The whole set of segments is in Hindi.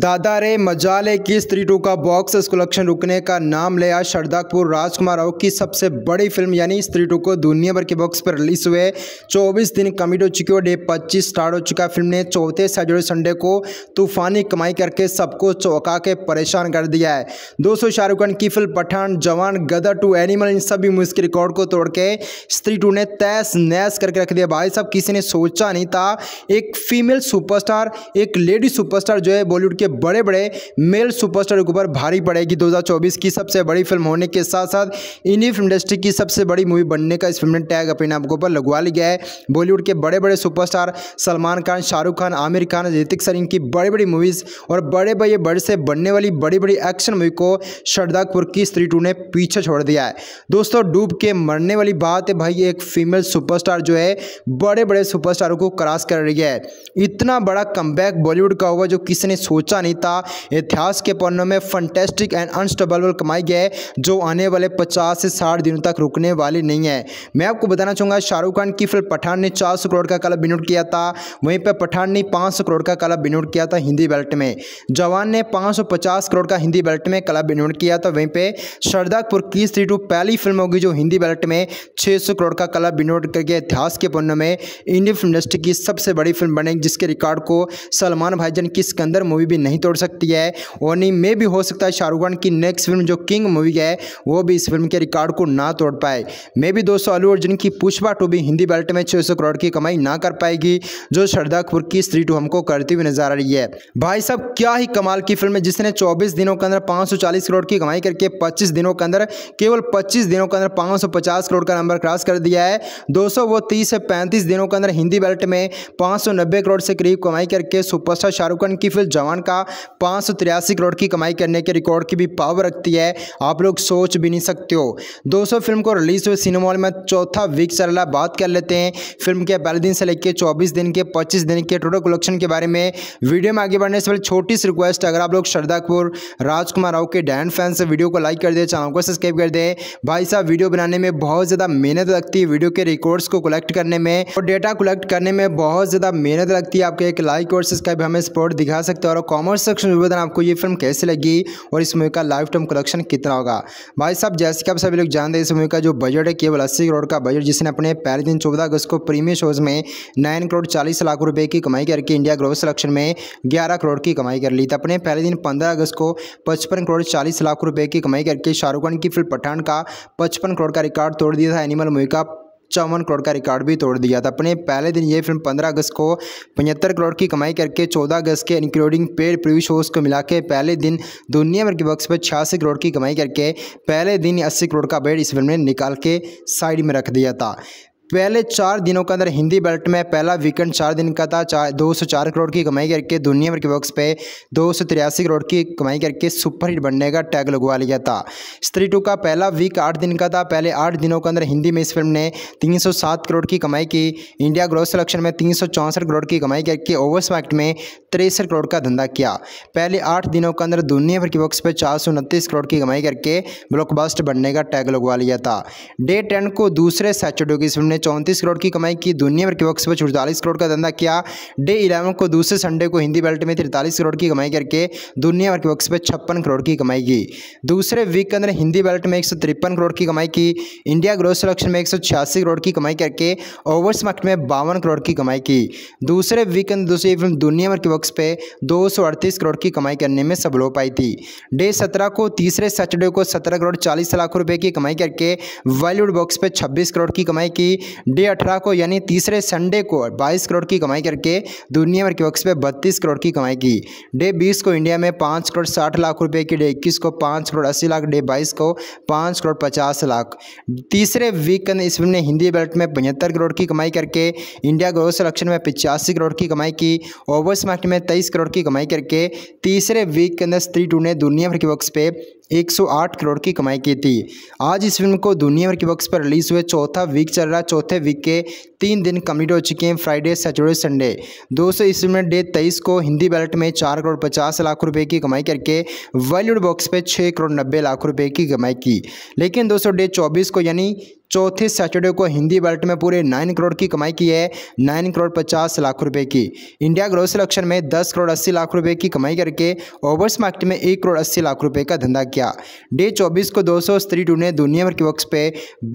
दादा रे मजाले की स्त्री टू का बॉक्स कलेक्शन रुकने का नाम लिया शरदाकपुर राजकुमार राव की सबसे बड़ी फिल्म यानी स्त्री टू को दुनिया भर के बॉक्स पर रिलीज हुए 24 दिन कमिट हो चुके और डे 25 स्टार्ट हो चुका फिल्म ने चौथे सैटरडे संडे को तूफानी कमाई करके सबको चौंका के परेशान कर दिया है दोस्तों शाहरुख खान की फिल्म पठान जवान गदर टू एनिमल इन सभी मुस्क रिकॉर्ड को तोड़ के स्त्री टू ने तैस नैस करके रख दिया भाई साहब किसी ने सोचा नहीं था एक फीमेल सुपरस्टार एक लेडी सुपरस्टार जो है बॉलीवुड के बड़े बड़े मेल सुपरस्टार के ऊपर भारी पड़ेगी 2024 की सबसे बड़ी फिल्म होने के साथ साथ इन्हीं फिल्म इंडस्ट्री की सबसे बड़ी मूवी बनने का इस फिल्म ने टैग अपने नाम के ऊपर लगवा लिया है बॉलीवुड के बड़े बड़े सुपरस्टार सलमान खान शाहरुख खान आमिर खान ऋतिक सरिंग की बड़ी बड़ी मूवीज़ और बड़े बड़े बड़े से बनने वाली बड़ी बड़ी एक्शन मूवी को शरदागपुर की स्त्री टू ने पीछे छोड़ दिया है दोस्तों डूब के मरने वाली बात है भाई एक फीमेल सुपरस्टार जो है बड़े बड़े सुपरस्टारों को क्रॉस कर रही है इतना बड़ा कमबैक बॉलीवुड का होगा जो किसी ने सोचा नहीं था इतिहास के पन्नों में फंटेस्टिक एंड अनस्टेबल कमाई गए जो आने वाले पचास से साठ दिनों तक रुकने वाली नहीं है मैं आपको बताना चाहूँगा शाहरुख खान की फिल्म पठान ने चार करोड़ का कला बिनोट किया था वहीं पर पठान ने पाँच करोड़ का कला बिनोट किया था हिंदी बेल्ट में जवान ने पाँच करोड़ का हिंदी बेल्ट में कला बिनोट किया था वहीं पर सरदारपुर की स्त्री टू पहली फिल्म होगी जो हिंदी बेल्ट में छः करोड़ का कला बिनोट करके इतिहास के पन्नों में इंडियन फिल्म इंडस्ट्री की सबसे बड़ी फिल्म बनेगी जिसके रिकॉर्ड को सलमान भाईजन की सिकंदर मूवी भी नहीं तोड़ सकती है और नहीं मे भी हो सकता है शाहरुख खान की नेक्स्ट फिल्म जो किंग मूवी है वो भी इस फिल्म के रिकॉर्ड को ना तोड़ पाए मे भी दोस्तों अलू अर्जुन की पुष्पा टू भी हिंदी बेल्ट में छः करोड़ की कमाई ना कर पाएगी जो श्रद्धा कपूर की स्त्री टू हमको करती हुई नजर आ रही है भाई साहब क्या ही कमाल की फिल्म है जिसने चौबीस दिनों के अंदर पाँच करोड़ की कमाई करके पच्चीस दिनों के अंदर केवल पच्चीस दिनों के अंदर पाँच करोड़ का नंबर क्रॉस कर दिया है दोस्तों वो तीस से पैंतीस दिनों के अंदर हिंदी बेल्ट में पाँच करोड़ से करीब कमाई करके सुपरस्टार शाहरुख खान की फिल्म चौहान का पाँच करोड़ की कमाई करने के रिकॉर्ड की भी पावर रखती है आप लोग सोच भी नहीं सकते हो दोस्तों फिल्म को रिलीज हुए सिनेमा में चौथा वीक चल रहा बात कर लेते हैं फिल्म के पहले दिन से लेकर चौबीस दिन के पच्चीस दिन के टोटल कलेक्शन के बारे में वीडियो में आगे बढ़ने से पहले छोटी सी रिक्वेस्ट अगर आप लोग श्रद्धा कपूर राजकुमार राव के डैन फैंस वीडियो को लाइक कर दे चैनल को सब्सक्राइब कर दे भाई साहब वीडियो बनाने में बहुत ज़्यादा मेहनत लगती है वीडियो के रिकॉर्ड्स को कलेक्ट करने में और डेटा कलेक्ट करने में बहुत ज़्यादा मेहनत लगती है आपके एक लाइक और सब्सक्राइब हमें सपोर्ट दिखा सकते हो और कॉमर्स सेक्शन में बताना आपको ये फिल्म कैसे लगी और इस मूवी का लाइफ टाइम कलेक्शन कितना होगा भाई साहब जैसे कि आप सभी लोग जानते हैं इस मूवी का जो बजट है केवल अस्सी करोड़ का बजट जिसने अपने पहले दिन चौदह अगस्त को प्रीमियर शोज में नाइन करोड़ चालीस लाख रुपये की कमाई करके इंडिया ग्रोथ सिलेक्शन में ग्यारह करोड़ की कमाई कर ली थी अपने पहले दिन पंद्रह अगस्त को पचपन करोड़ चालीस लाख रुपये की कमाई करके शाहरुख खान की फिल्म पठान का पचपन करोड़ का रिकॉर्ड तोड़ दिया था एनिमल मूवी का चौवन करोड़ का रिकॉर्ड भी तोड़ दिया था अपने पहले दिन ये फिल्म पंद्रह अगस्त को पचहत्तर करोड़ की कमाई करके चौदह अगस्त के इंक्लूडिंग पेड प्रीव्यू शोज को मिला के पहले दिन दुनिया भर के बक्स पर छियासी करोड़ की कमाई करके पहले दिन अस्सी करोड़ का बेड इस फिल्म ने निकाल के साइड में रख दिया था पहले चार दिनों के अंदर हिंदी बेल्ट में पहला वीकेंड चार दिन का था चार दो सौ चार करोड़ की कमाई करके दुनिया भर के बॉक्स पे दो सौ तिरासी करोड़ की कमाई करके सुपरहिट बनने का टैग लगवा लिया था स्त्री टू का पहला वीक आठ दिन का था पहले आठ दिनों के अंदर हिंदी में इस फिल्म ने तीन सौ सात करोड़ की कमाई की इंडिया ग्रोथ सिलेक्शन में तीन सौ चौंसठ करोड़ की कमाई करके ओवर्स मैक्ट में तिरसठ करोड़ का धंधा किया पहले आठ दिनों के अंदर दुनिया भर के बॉक्स पे चार सौ उनतीस करोड़ की कमाई करके ब्लॉकबस्टर बनने का टैग लगवा लिया था डे टेन को दूसरे सैटरडे की फिल्म ने चौंतीस करोड़ की कमाई की दुनिया भर के वक्त पर चौतालीस करोड़ का धंधा किया डे इलेवन को दूसरे संडे को हिंदी बेल्ट में तिरतालीस करोड़ की कमाई करके दुनिया भर के वक्त पर छप्पन करोड़ की कमाई की दूसरे वीक के अंदर हिंदी बेल्ट में एक करोड़ की कमाई की इंडिया ग्रोथ सिलेक्शन में एक करोड़ की कमाई करके ओवर्स मार्केट में बावन करोड़ की कमाई की दूसरे वीक अंदर दूसरी फिल्म दुनिया भर के बक्स पर दो करोड़ की कमाई करने में सफल पाई थी डे सत्रह को तीसरे सैटरडे को सत्रह करोड़ चालीस लाख रुपये की कमाई करके वॉलीवुड बॉक्स पे 26 करोड़ की कमाई की डे अठारह को यानी तीसरे संडे को बाईस करोड़ की कमाई करके दुनिया भर के वक्त पे बत्तीस करोड़ की कमाई की डे बीस को इंडिया में पाँच करोड़ साठ लाख रुपये की डे इक्कीस को पाँच करोड़ अस्सी लाख डे बाईस को पाँच करोड़ पचास लाख तीसरे वीकेंड इस फिल्म ने हिंदी बेल्ट में पचहत्तर करोड़ की कमाई करके इंडिया ग्रोथ सिलेक्शन में पिचासी करोड़ की कमाई की ओवर्स मार्केट में तेईस करोड़ की कमाई करके तीसरे वीक के अंदर स्त्री टू ने दुनिया भर के वक्त पे 108 करोड़ की कमाई की थी आज इस फिल्म को दुनिया भर के बॉक्स पर रिलीज हुए चौथा वीक चल रहा चौथे वीक के तीन दिन कम्प्लीट हो चुके हैं फ्राइडे सैटरडे संडे दोस्तों इस फिल्म ने डे तेईस को हिंदी बैलेट में चार करोड़ पचास लाख रुपए की कमाई करके बॉलीवुड बॉक्स पर छः करोड़ नब्बे लाख रुपए की कमाई की लेकिन दोस्तों डे चौबीस को यानी चौथे सैटरडे को हिंदी बेल्ट में पूरे नाइन करोड़ की कमाई की है नाइन करोड़ पचास लाख रुपए की इंडिया ग्रोथ सिलेक्शन में दस करोड़ अस्सी लाख रुपए की कमाई करके ओवर्स मार्केट में एक करोड़ अस्सी लाख रुपए का धंधा किया डे चौबीस को दो सौ स्त्री टू ने दुनिया भर के वक्स पे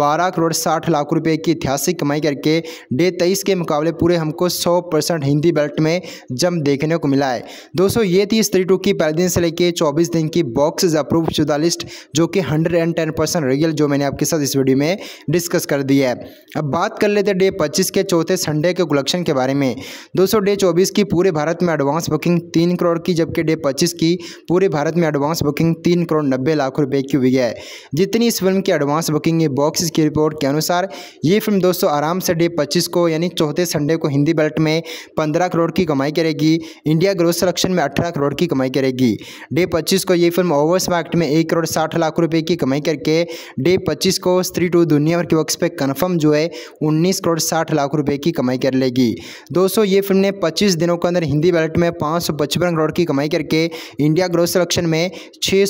बारह करोड़ साठ लाख रुपए की ऐतिहासिक कमाई करके डे तेईस के मुकाबले पूरे हमको सौ परसेंट हिंदी बेल्ट में जम देखने को मिला है दोस्तों ये थी स्त्री टू की पहले दिन से लेकर चौबीस दिन की बॉक्स अप्रूव शुदा लिस्ट जो कि hundred and ten percent real जो मैंने आपके साथ इस वीडियो में डिस्कस कर दिया है अब बात कर लेते डे पच्चीस के चौथे संडे के कलेक्शन के बारे में दोस्तों डे चौबीस की पूरे भारत में एडवांस बुकिंग तीन करोड़ की जबकि डे पच्चीस की पूरे भारत में एडवांस बुकिंग तीन करोड़ नब्बे लाख रुपये की हुई है जितनी इस फिल्म की एडवांस बुकिंग है बॉक्स की रिपोर्ट के अनुसार ये फिल्म दोस्तों आराम से डे पच्चीस को यानी चौथे संडे को हिंदी बेल्ट में पंद्रह करोड़ की कमाई करेगी इंडिया ग्रोथ सलेक्शन में अठारह करोड़ की कमाई करेगी डे पच्चीस को ये फिल्म ओवर्स मार्केट में एक करोड़ साठ लाख रुपये की कमाई करके डे पच्चीस को स्त्री टू दुनिया और की वक्स पे कन्फर्म जो है उन्नीस करोड़ साठ लाख रुपए की कमाई कर लेगी दोस्तों ये फिल्म ने पच्चीस दिनों के अंदर हिंदी बैलेट में पाँच करोड़ की कमाई करके इंडिया ग्रोथ सिलेक्शन में छः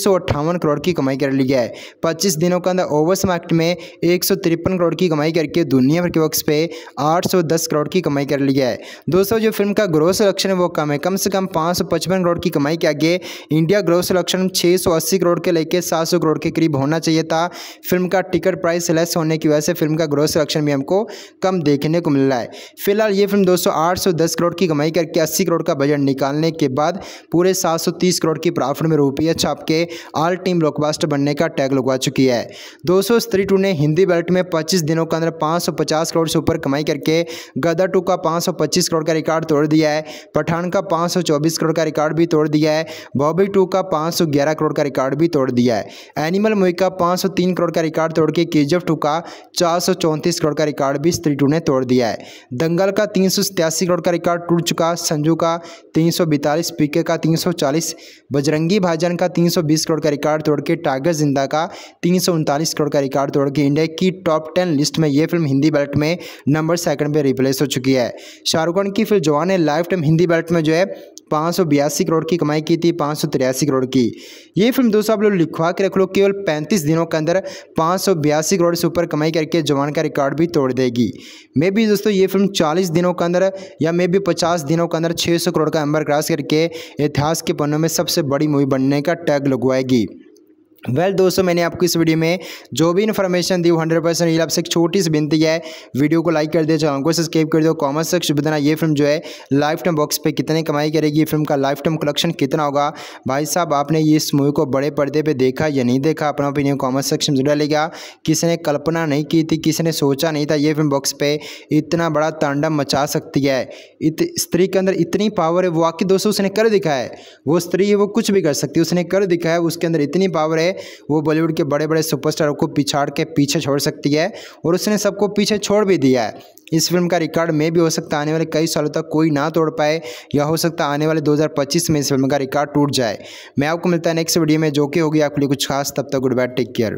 करोड़ की कमाई कर ली है पच्चीस दिनों के अंदर ओवर्स मार्केट में एक करोड़ की कमाई करके दुनिया भर के वक्स पे दस करोड़ की कमाई कर ली है दोस्तों जो फिल्म का ग्रोथ सिलेक्शन है वो कम है कम से कम पाँच करोड़ की कमाई के आगे इंडिया ग्रोथ सिलेक्शन अस्सी करोड़ के लेके सौ करोड़ के करीब होना चाहिए था फिल्म का टिकट प्राइस लेस होने की वजह से फिल्म का ग्रोथ कलेक्शन भी हमको कम देखने को मिल रहा है फिलहाल ये फिल्म दोस्तों 810 करोड़ की कमाई करके अस्सी करोड़ का बजट निकालने के बाद पूरे 730 करोड़ की प्रॉफिट में रुपये छाप के ऑल टीम ब्लॉकबास्टर बनने का टैग लगवा चुकी है दोस्तों स्त्री टू ने हिंदी बेल्ट में पच्चीस दिनों के अंदर पाँच करोड़ से ऊपर कमाई करके गदर टू का पाँच करोड़ का रिकॉर्ड तोड़ दिया है पठान का पाँच करोड़ का रिकॉर्ड भी तोड़ दिया है बॉबी टू का पाँच करोड़ का रिकॉर्ड भी तोड़ दिया है एनिमल मूवी का पाँच करोड़ का रिकॉर्ड तोड़ के केजीएफ टू का 434 करोड़ का रिकॉर्ड भी स्त्री टू ने तोड़ दिया है दंगल का तीन करोड़ का रिकॉर्ड टूट चुका संजू का तीन पीके का तीन बजरंगी भाजन का तीन करोड़ का रिकॉर्ड तोड़ के टाइगर जिंदा का तीन करोड़ का रिकॉर्ड तोड़ के इंडिया की टॉप टेन लिस्ट में यह फिल्म हिंदी बेल्ट में नंबर सेकंड पे रिप्लेस हो चुकी है शाहरुख खान की फिल्म जवान ने लाइफ टाइम हिंदी बेल्ट में जो है पाँच सौ बयासी करोड़ की कमाई की थी पाँच सौ तिरासी करोड़ की ये फिल्म दोस्तों आप लोग लिखवा के रख लो केवल पैंतीस दिनों के अंदर पाँच सौ बयासी करोड़ से ऊपर कमाई करके जवान का रिकॉर्ड भी तोड़ देगी मे भी दोस्तों ये फिल्म चालीस दिनों के अंदर या मे भी पचास दिनों के अंदर छः सौ करोड़ का एम्बर क्रॉस करके इतिहास के पन्नों में सबसे बड़ी मूवी बनने का टैग लगवाएगी वेल well, दोस्तों मैंने आपको इस वीडियो में जो भी इन्फॉर्मेशन दी वो हंड्रेड परसेंट ये आपसे एक छोटी सी विनती है वीडियो को लाइक कर दे चैनल को सब्सक्राइब कर दो कॉमेंट सेक्शन बताना ये फिल्म जो है लाइफ टाइम बॉक्स पे कितने कमाई करेगी ये फिल्म का लाइफ टाइम कलेक्शन कितना होगा भाई साहब आपने ये इस मूवी को बड़े पर्दे पर देखा या नहीं देखा अपना ओपिनियन कॉमेंट सेक्शन में डालेगा किसी ने कल्पना नहीं की थी किसी ने सोचा नहीं था ये फिल्म बॉक्स पर इतना बड़ा तांडव मचा सकती है इत स्त्री के अंदर इतनी पावर है वो आखिर दोस्तों उसने कर दिखा है वो स्त्री है वो कुछ भी कर सकती है उसने कर दिखा है उसके अंदर इतनी पावर है है वो बॉलीवुड के बड़े बड़े सुपरस्टारों को पिछाड़ के पीछे छोड़ सकती है और उसने सबको पीछे छोड़ भी दिया है इस फिल्म का रिकॉर्ड में भी हो सकता आने वाले कई सालों तक कोई ना तोड़ पाए या हो सकता आने वाले 2025 में इस फिल्म का रिकॉर्ड टूट जाए मैं आपको मिलता है नेक्स्ट वीडियो में जो कि होगी आपके लिए कुछ खास तब तक गुड बाय टेक केयर